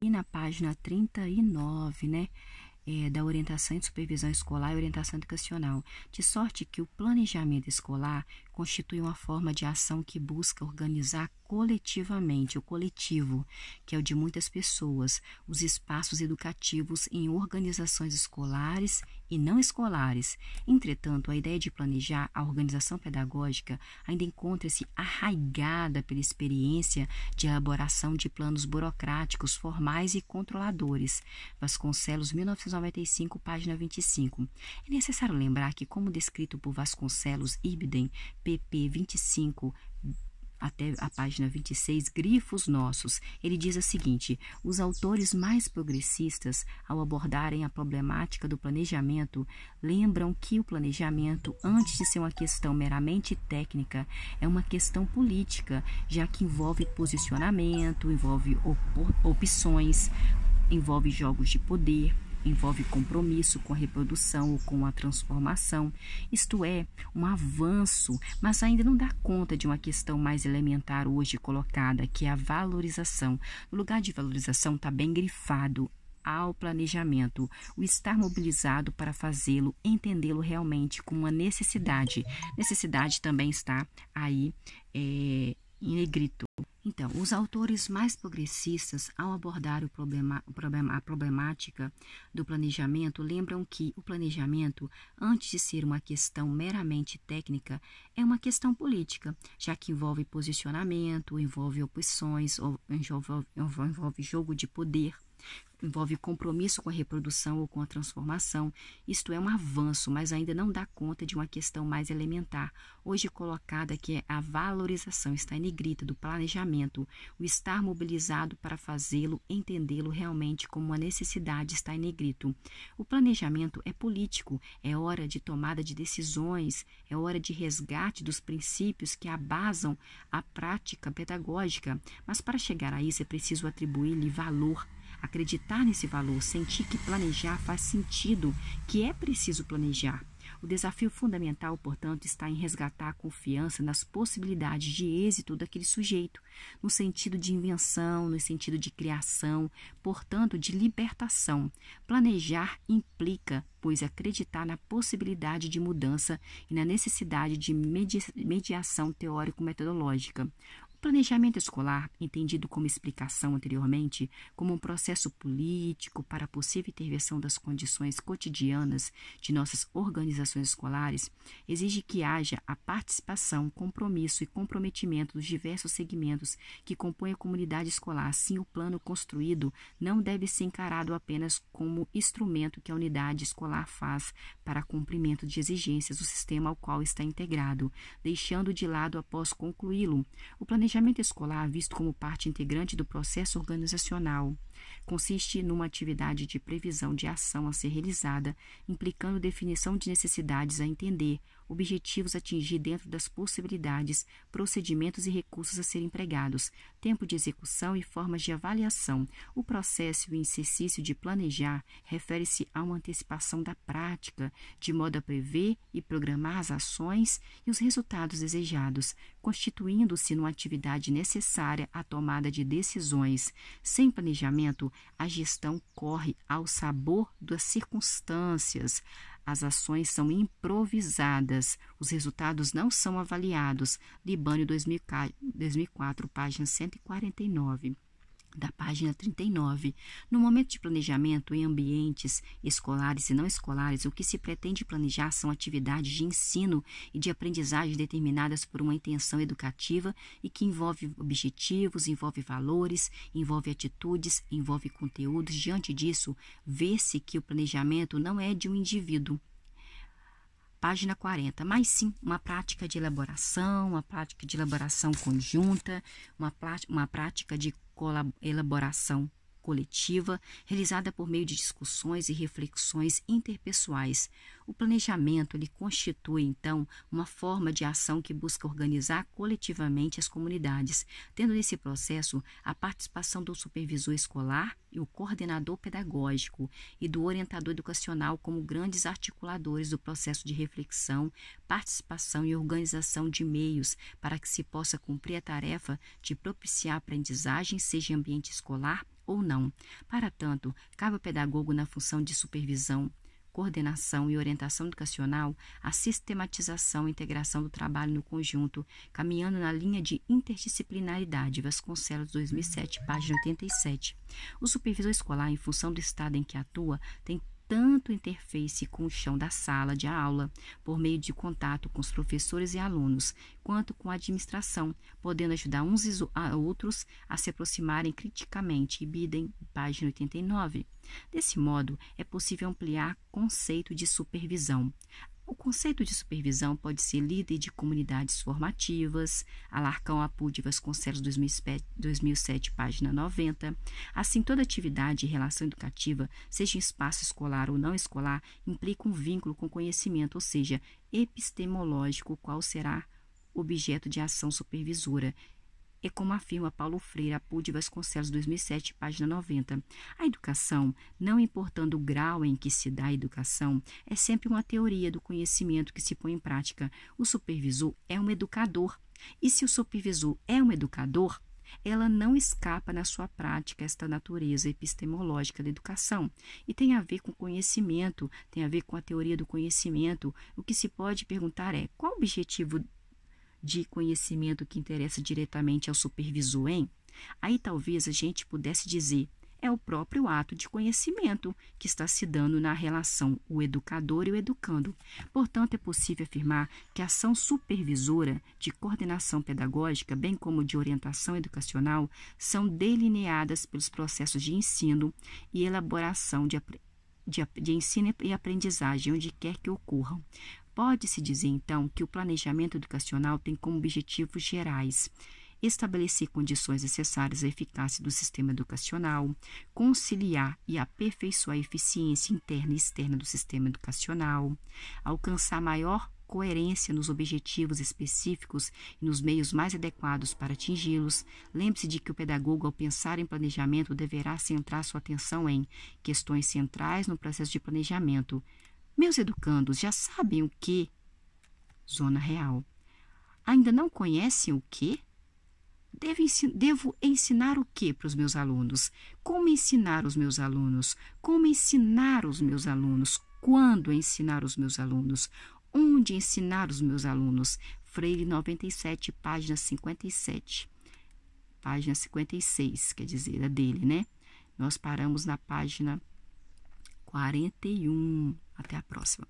E na página 39, né? É, da orientação e supervisão escolar e orientação educacional, de sorte que o planejamento escolar constitui uma forma de ação que busca organizar coletivamente, o coletivo, que é o de muitas pessoas, os espaços educativos em organizações escolares e não escolares. Entretanto, a ideia de planejar a organização pedagógica ainda encontra-se arraigada pela experiência de elaboração de planos burocráticos formais e controladores. Vasconcelos, 1995, página 25. É necessário lembrar que, como descrito por Vasconcelos Ibden, pp 25 até a página 26, Grifos Nossos, ele diz o seguinte: os autores mais progressistas, ao abordarem a problemática do planejamento, lembram que o planejamento, antes de ser uma questão meramente técnica, é uma questão política, já que envolve posicionamento, envolve op opções, envolve jogos de poder, envolve compromisso com a reprodução ou com a transformação, isto é, um avanço, mas ainda não dá conta de uma questão mais elementar hoje colocada, que é a valorização. No lugar de valorização está bem grifado ao planejamento, o estar mobilizado para fazê-lo, entendê-lo realmente como uma necessidade. Necessidade também está aí é, em negrito. Então, os autores mais progressistas, ao abordar o problema, a problemática do planejamento, lembram que o planejamento, antes de ser uma questão meramente técnica, é uma questão política, já que envolve posicionamento, envolve opções, envolve, envolve jogo de poder. Envolve compromisso com a reprodução ou com a transformação. Isto é um avanço, mas ainda não dá conta de uma questão mais elementar, hoje colocada, que é a valorização, está em negrita, do planejamento, o estar mobilizado para fazê-lo, entendê-lo realmente como uma necessidade, está em negrito. O planejamento é político, é hora de tomada de decisões, é hora de resgate dos princípios que abasam a prática pedagógica, mas para chegar a isso é preciso atribuir-lhe valor acreditar nesse valor, sentir que planejar faz sentido, que é preciso planejar. O desafio fundamental, portanto, está em resgatar a confiança nas possibilidades de êxito daquele sujeito, no sentido de invenção, no sentido de criação, portanto, de libertação. Planejar implica, pois, acreditar na possibilidade de mudança e na necessidade de mediação teórico-metodológica. Planejamento escolar, entendido como explicação anteriormente, como um processo político para a possível intervenção das condições cotidianas de nossas organizações escolares, exige que haja a participação, compromisso e comprometimento dos diversos segmentos que compõem a comunidade escolar. Assim, o plano construído não deve ser encarado apenas como instrumento que a unidade escolar faz para cumprimento de exigências do sistema ao qual está integrado, deixando de lado após concluí-lo. O planejamento planejamento escolar visto como parte integrante do processo organizacional. Consiste numa atividade de previsão de ação a ser realizada, implicando definição de necessidades a entender, objetivos a atingir dentro das possibilidades, procedimentos e recursos a serem empregados, tempo de execução e formas de avaliação. O processo e o exercício de planejar refere-se a uma antecipação da prática, de modo a prever e programar as ações e os resultados desejados, constituindo-se numa atividade necessária à tomada de decisões. Sem planejamento, momento, a gestão corre ao sabor das circunstâncias. As ações são improvisadas, os resultados não são avaliados. Libânio 2004, página 149 da página 39. No momento de planejamento em ambientes escolares e não escolares, o que se pretende planejar são atividades de ensino e de aprendizagem determinadas por uma intenção educativa e que envolve objetivos, envolve valores, envolve atitudes, envolve conteúdos. Diante disso, vê-se que o planejamento não é de um indivíduo, página 40, mas sim uma prática de elaboração, uma prática de elaboração conjunta, uma, uma prática de colaboração coletiva realizada por meio de discussões e reflexões interpessoais. O planejamento ele constitui então uma forma de ação que busca organizar coletivamente as comunidades, tendo nesse processo a participação do supervisor escolar e o coordenador pedagógico e do orientador educacional como grandes articuladores do processo de reflexão, participação e organização de meios para que se possa cumprir a tarefa de propiciar a aprendizagem, seja em ambiente escolar ou não. Para tanto, cabe ao pedagogo, na função de supervisão, coordenação e orientação educacional, a sistematização e integração do trabalho no conjunto, caminhando na linha de interdisciplinaridade, Vasconcelos 2007, página 87. O supervisor escolar, em função do estado em que atua, tem tanto interface com o chão da sala de aula, por meio de contato com os professores e alunos, quanto com a administração, podendo ajudar uns a outros a se aproximarem criticamente. Biden, página 89. Desse modo, é possível ampliar conceito de supervisão. O conceito de supervisão pode ser líder de comunidades formativas, Alarcão Apude Vasconcelos 2007, página 90. Assim, toda atividade e relação educativa, seja em espaço escolar ou não escolar, implica um vínculo com conhecimento, ou seja, epistemológico, qual será objeto de ação supervisora e como afirma Paulo Freire, Apude Vasconcelos, 2007, página 90, a educação, não importando o grau em que se dá a educação, é sempre uma teoria do conhecimento que se põe em prática. O supervisor é um educador. E se o supervisor é um educador, ela não escapa na sua prática esta natureza epistemológica da educação e tem a ver com conhecimento, tem a ver com a teoria do conhecimento. O que se pode perguntar é qual o objetivo de conhecimento que interessa diretamente ao supervisor, hein? Aí talvez a gente pudesse dizer é o próprio ato de conhecimento que está se dando na relação o educador e o educando. Portanto, é possível afirmar que a ação supervisora de coordenação pedagógica, bem como de orientação educacional, são delineadas pelos processos de ensino e elaboração de, de, de ensino e aprendizagem, onde quer que ocorram. Pode-se dizer, então, que o planejamento educacional tem como objetivos gerais estabelecer condições necessárias à eficácia do sistema educacional, conciliar e aperfeiçoar a eficiência interna e externa do sistema educacional, alcançar maior coerência nos objetivos específicos e nos meios mais adequados para atingi-los. Lembre-se de que o pedagogo, ao pensar em planejamento, deverá centrar sua atenção em questões centrais no processo de planejamento, meus educandos já sabem o que? Zona Real. Ainda não conhecem o que? Devo, devo ensinar o que para os meus alunos? Como ensinar os meus alunos? Como ensinar os meus alunos? Quando ensinar os meus alunos? Onde ensinar os meus alunos? Freire 97, página 57. Página 56, quer dizer, a dele, né? Nós paramos na página 41. Até a próxima.